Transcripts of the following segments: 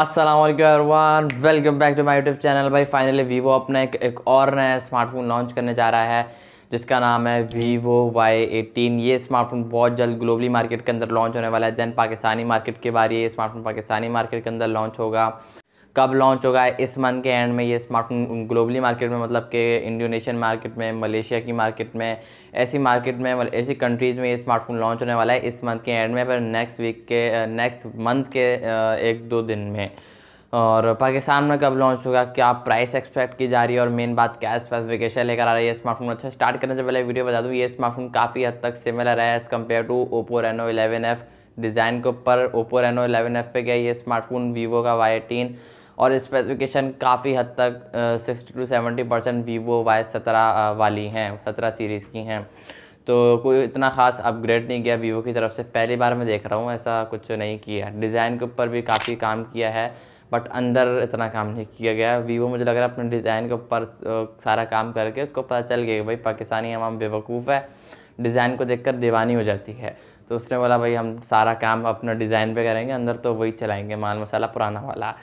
Aslam welcome back to my YouTube channel भाई finally Vivo अपना एक, एक और नया स्मार्टफोन लॉन्च करने जा रहा है जिसका नाम है वीवो वाई एटीन ये स्मार्टफोन बहुत जल्द ग्लोबली मार्केट के अंदर लॉन्च होने वाला है दैन पाकिस्तानी मार्केट के बारे ये स्मार्टफोन पाकिस्तानी मार्केट के अंदर लॉन्च होगा कब लॉन्च होगा इस मंथ के एंड में ये स्मार्टफोन ग्लोबली मार्केट में मतलब कि इंडोनेशियन मार्केट में मलेशिया की मार्केट में ऐसी मार्केट में मतलब ऐसी कंट्रीज़ में ये स्मार्टफोन लॉन्च होने वाला है इस मंथ के एंड में पर नेक्स्ट वीक के नेक्स्ट मंथ के एक दो दिन में और पाकिस्तान में कब लॉन्च होगा क्या प्राइस एक्सपेक्ट की जा रही है और मेन बात क्या स्पेसिफिकेशन लेकर आ रही है स्मार्टफोन अच्छा स्टार्ट करने से पहले वीडियो बता दूँ ये स्मार्टफोन काफ़ी हद तक सिमिलर है as compare to Oppo Reno eleven F design के ऊपर ओप्पो रेनो इलेवन एफ़ पे गया ये स्मार्टफोन वीवो का वाई एटीन और स्पेसिफिकेशन काफ़ी हद तक sixty two seventy percent Vivo Y सत्रह वाली हैं सत्रह सीरीज़ की हैं तो कोई इतना ख़ास अपग्रेड नहीं किया वीवो की तरफ से पहली बार मैं देख रहा हूँ ऐसा कुछ नहीं किया डिज़ाइन के ऊपर भी काफ़ी काम किया है बट अंदर इतना काम नहीं किया गया वीवो मुझे लग रहा है अपने डिज़ाइन के ऊपर सारा काम करके उसको पता चल गया भाई पाकिस्तानी हमाम बेवकूफ़ है डिज़ाइन को देखकर दीवानी हो जाती है तो उसने बोला भाई हम सारा काम अपना डिज़ाइन पे करेंगे अंदर तो वही चलाएंगे माल मसाला पुराना वाला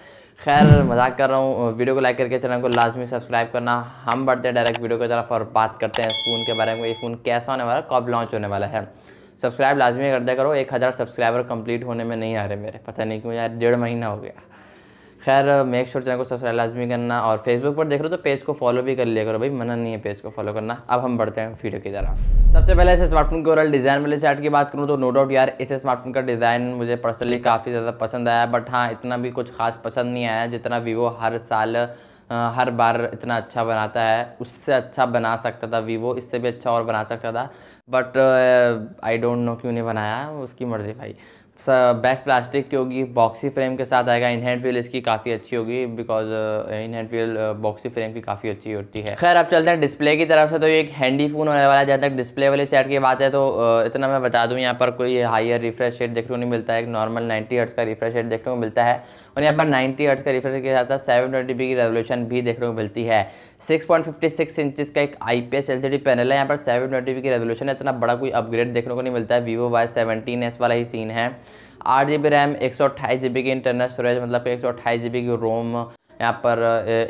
खैर मजाक कर रहा हूँ वीडियो को लाइक करके चैनल को लाजमी सब्सक्राइब करना हम बढ़ते हैं डायरेक्ट वीडियो की तरफ और बात करते हैं फ़ोन के बारे में ये फ़ोन कैसा होने वाला है कब लॉन्च होने वाला है सब्सक्राइब लाजमी कर दिया करो एक हज़ार सब्सक्राइबर कंप्लीट होने में नहीं आ रहे मेरे पता नहीं क्यों यार डेढ़ महीना हो गया खैर मेक श्योर चैनल को सब्सक्राइब लाजमी करना और फेसबुक पर देख रहे हो तो पेज को फॉलो भी कर लिया करो भाई मना नहीं है पेज को फॉलो करना अब हम बढ़ते हैं वीडियो की तरफ सबसे पहले इस स्मार्टफोन के ओवरऑल डिज़ाइन वाले चार्ट की बात करूँ तो नो डाउट यार इस स्मार्टफोन का डिज़ाइन मुझे पर्सनली काफ़ी ज़्यादा पसंद आया बट हाँ इतना भी कुछ खास पसंद नहीं आया जितना वीवो हर साल हर बार इतना अच्छा बनाता है उससे अच्छा बना सकता था वीवो इससे भी अच्छा और बना सकता था बट आई डोंट नो क्यों नहीं बनाया उसकी मर्ज़ी भाई बैक प्लास्टिक की होगी बॉक्सी फ्रेम के साथ आएगा इन हैंड फील इसकी काफ़ी अच्छी होगी because in hand feel boxy frame की काफ़ी अच्छी होती है खैर अब चलते हैं डिस्प्ले की तरफ से तो ये एक हैंडी फ़ोन होने वाला है जहाँ तक डिस्प्ले वाले सेट की बात है तो uh, इतना मैं बता दूँ यहाँ पर कोई हाइयर रिफ्रेश रेट देखने को नहीं मिलता है एक नॉर्मल नाइन्टी हर्ट्स का रिफ्रेश रेट देखने को मिलता है और यहाँ पर 90 हर्ट्ज का रिफ्रेश जाता है सेवन ट्वेंटी की रेवोल्यूशन भी देखने को मिलती है 6.56 इंचेस का एक आईपीएस एलसीडी पैनल है यहाँ पर सेवन ट्वेंटी की रेवोल्यूशन है इतना बड़ा कोई अपग्रेड देखने को नहीं मिलता है वीवो वाई सेवनटीन वाला ही सीन है आठ जी बी रैम एक सौ अट्ठाईस जी बी की इंटरनल स्टोरेज मतलब एक सौ अट्ठाईस जी बी की रोम यहाँ पर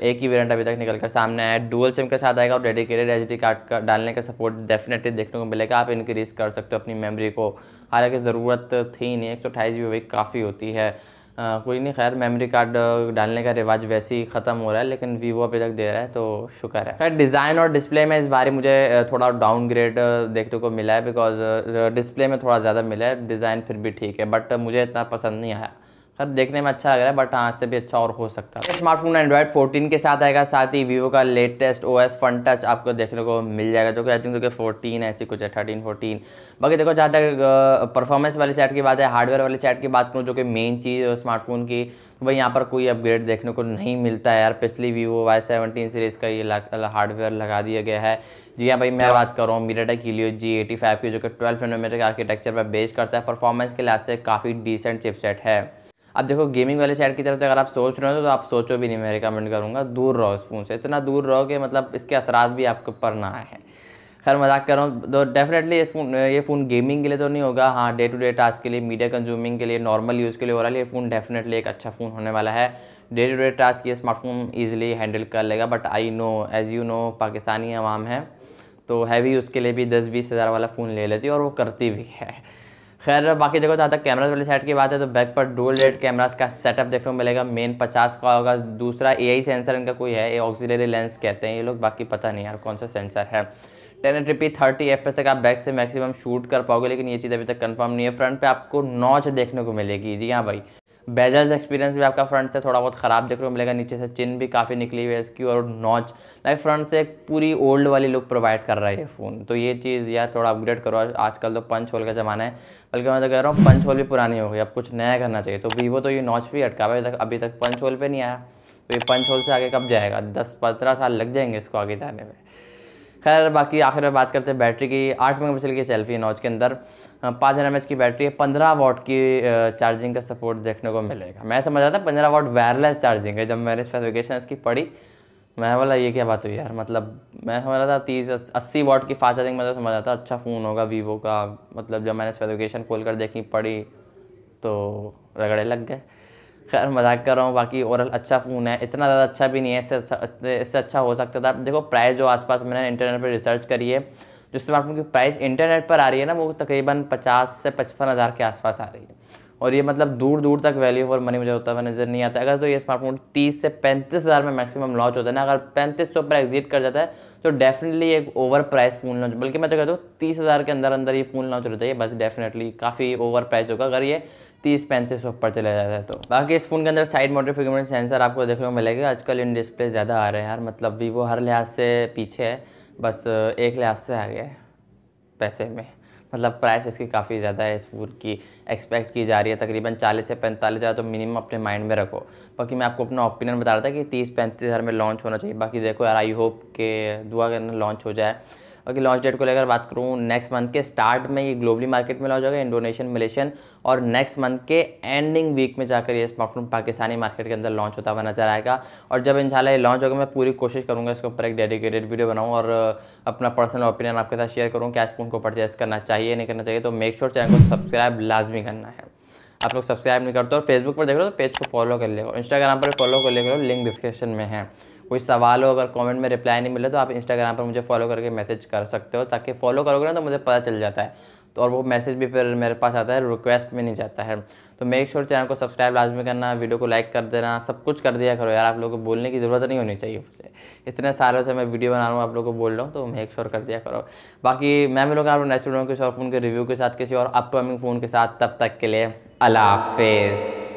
एक ही वेरिएंट अभी तक निकल कर सामने आया डुअल सिम के साथ आएगा और डेडिकेटेड एच डी कार्ड का डालने का सपोर्ट डेफिनेटली देखने को मिलेगा आप इंक्रीज़ कर सकते हो अपनी मेमोरी को हालांकि ज़रूरत थी नहीं एक सौ अट्ठाईस जी बी काफ़ी होती है आ, कोई नहीं खैर मेमोरी कार्ड डालने का रिवाज वैसे ही ख़त्म हो रहा है लेकिन वीवो अभी तक दे रहा है तो शुक्र है खैर डिज़ाइन और डिस्प्ले में इस बारे मुझे थोड़ा डाउनग्रेड देखने को मिला है बिकॉज डिस्प्ले में थोड़ा ज़्यादा मिला है डिज़ाइन फिर भी ठीक है बट मुझे इतना पसंद नहीं आया सर देखने में अच्छा लग रहा है बट हाँ इससे भी अच्छा और हो सकता है स्मार्टफोन एंड्रॉइड 14 के साथ आएगा साथ ही वीवो का latest O S Funtouch आपको देखने को मिल जाएगा जो कि आई थिंक कि फोर्टीन ऐसी कुछ है थर्टीन फोटीन बाकी देखो जहाँ तक परफॉर्मेंस वाली साइड की बात है हार्डवेयर वाली साइड की बात करूँ जो कि मेन चीज़ स्मार्टफोन की तो भाई यहाँ पर कोई अपग्रेड देखने को नहीं मिलता है यार पिछली वीवो वाई सेवनटीन सीरीज़ का ये हार्डवेयर लगा दिया गया है जी हाँ भाई मैं बात कर रहा हूँ MediaTek Helio G eighty five की जो कि ट्वेल्व के आर्किटेक्चर पर बेस करता है परफॉर्मेंस के लिहाज से काफ़ी डिसेंट चिपसेट है अब देखो गेमिंग वाले चैट की तरफ से अगर आप सोच रहे हो तो आप सोचो भी नहीं मैं रिकमेंड करूँगा दूर रहो इस फ़ोन से इतना दूर रहो कि मतलब इसके असरात भी आपके ऊपर ना आए हैं खैर मजाक कर रहा हूँ तो डेफिनेटली इस फोन ये फ़ोन गेमिंग के लिए तो नहीं होगा हाँ डे टू डे टास्क के लिए मीडिया कंज्यूमिंग के लिए नॉर्मल यूज़ के लिए हो रहा है ये फ़ोन डेफिनेटली एक अच्छा फ़ोन होने वाला है डे टू डे टास्क ये स्मार्टफोन ईजिली हैंडल कर लेगा but I know as you know Pakistani आवाम है तो हैवी उसके लिए भी दस बीस हज़ार वाला फ़ोन ले लेती है और वो करती भी है खैर बाकी देखो जहाँ तक कैमराज वाली साइड की बात है तो बैक पर डुअल रेड कैमराज का सेटअप देखने को मिलेगा मेन पचास का होगा दूसरा ए सेंसर इनका कोई है ए ऑक्सीडरी लेंस कहते हैं ये लोग बाकी पता नहीं यार कौन सा सेंसर है टेन एट रिपी थर्टी एफ तक आप बैक से मैक्सिमम शूट कर पाओगे लेकिन ये चीज़ अभी तक कंफर्म नहीं है फ्रंट पे आपको नॉच देखने को मिलेगी जी हाँ भाई बेजल्स एक्सपीरियंस भी आपका फ्रंट से थोड़ा बहुत ख़राब देखने को मिलेगा नीचे से चिन भी काफ़ी निकली हुई है इसकी और नॉच लाइक फ्रंट से एक पूरी ओल्ड वाली लुक प्रोवाइड कर रहा है ये फ़ोन तो ये चीज़ यार थोड़ा अपग्रेड करो आजकल तो पंच होल का ज़माना है बल्कि मैं तो कह रहा हूँ पंच होल भी पुरानी हो गई अब कुछ नया करना चाहिए तो वीवो तो ये नॉच भी अटका हुआ अभी तक अभी तक पंच होल पर नहीं आया तो ये पंच होल से आगे कब जाएगा दस पंद्रह साल लग जाएंगे इसको आगे जाने में खैर बाकी आखिर में बात करते हैं बैटरी की आठ मेगा पिक्सल की सेल्फी नॉच के अंदर पाँच हज़ार एम की बैटरी है पंद्रह वॉट की चार्जिंग का सपोर्ट देखने को मिलेगा मैं समझ रहा था पंद्रह वॉट वायरलेस चार्जिंग है जब मैंने स्पेसिफिकेशन इसकी पढ़ी मैं बोला ये क्या बात हुई यार मतलब मैं समझ रहा था तीस अस्सी वॉट की फास्ट चार्जिंग मतलब समझ रहा था अच्छा फ़ोन होगा वीवो का मतलब जब मैंने स्पेसिफिकेशन खोल कर देखी पढ़ी तो रगड़े लग गए खैर मजाक कर रहा हूँ बाकी ओरल अच्छा फ़ोन है इतना ज़्यादा अच्छा भी नहीं है इससे अच्छा इससे अच्छा हो सकता था देखो प्राइस जो आसपास मैंने इंटरनेट पर रिसर्च करी है जो स्मार्टफोन की प्राइस इंटरनेट पर आ रही है ना वो तकरीबन पचास से पचपन हज़ार के आसपास आ रही है और ये मतलब दूर दूर तक वैल्यू फॉर मनी मुझे होता हुआ नज़र नहीं आता अगर तो ये स्मार्टफोन तीस से पैंतीस हज़ार में मैक्सिमम लॉन्च होता है ना अगर पैंतीस सौ पर एग्जिट कर जाता है तो डेफिनेटली एक ओवर प्राइस फ़ोन लॉन्च बल्कि मैं तो कहता हूँ तीस हज़ार के अंदर अंदर ये फ़ोन लॉन्च होता है बस डेफिनेटली काफ़ी ओवर प्राइस होगा अगर ये तीस पैंतीस ऊपर चला जाता है तो बाकी इस फोन के अंदर साइड मोटर फिंगरप्रिंट सेंसर आपको देखने को मिलेगा आजकल इन डिस्प्ले ज़्यादा आ रहे हैं यार मतलब वीवो हर लिहाज से पीछे है बस एक लिहाज से आ गया है पैसे में मतलब प्राइस इसकी काफ़ी ज़्यादा है इस फोन की एक्सपेक्ट की जा रही है तकरीबन चालीस से पैंतालीस हज़ार तो मिनिमम अपने माइंड में रखो बाकी मैं आपको अपना ओपिनियन बता रहा था कि तीस पैंतीस हज़ार में लॉन्च होना चाहिए बाकी देखो यार आई होप के दुआ के अंदर लॉन्च हो जाए बाकी लॉन्च डेट को लेकर बात करूँ नेक्स्ट मंथ के स्टार्ट में ये ग्लोबली मार्केट में लॉन्च होगा इंडोनेशियन मलेशियन और नेक्स्ट मंथ के एंडिंग वीक में जाकर ये स्मार्टफोन पाकिस्तानी मार्केट के अंदर लॉन्च होता हुआ नजर आएगा और जब इंशाल्लाह ये लॉन्च होगा मैं पूरी कोशिश करूँगा इसके ऊपर एक डेडिकेटेड वीडियो बनाऊँ और अपना पर्सनल ओपिनियन आपके साथ शेयर करूँ क्या इस फ़ोन को परचेस करना चाहिए नहीं करना चाहिए तो मेक श्योर चैनल को सब्सक्राइब लाजमी करना है आप लोग सब्सक्राइब नहीं करते और फेसबुक पर देख रहे हो तो पेज को फॉलो कर लेगा इंस्टाग्राम पर फॉलो कर ले लिंक डिस्क्रिप्शन में है कोई सवाल हो अगर कमेंट में रिप्लाई नहीं मिले तो आप इंस्टाग्राम पर मुझे फॉलो करके मैसेज कर सकते हो ताकि फॉलो करोगे ना तो मुझे पता चल जाता है तो और वो मैसेज भी फिर मेरे पास आता है रिक्वेस्ट में नहीं जाता है तो मेक श्योर चैनल को सब्सक्राइब लाजमी करना वीडियो को लाइक कर देना सब कुछ कर दिया करो यार आप लोगों को बोलने की ज़रूरत नहीं होनी चाहिए उससे इतने सालों से मैं वीडियो बना रहा हूँ आप लोगों को बोल रहा हूँ तो मेक श्योर कर दिया करो बाकी मैं मिलूँगा आप लोग नेक्स्ट वीडियो किसी और फ़ोन के रिव्यू के साथ किसी और अपकमिंग फ़ोन के साथ तब तक के लिए अला हाफिज़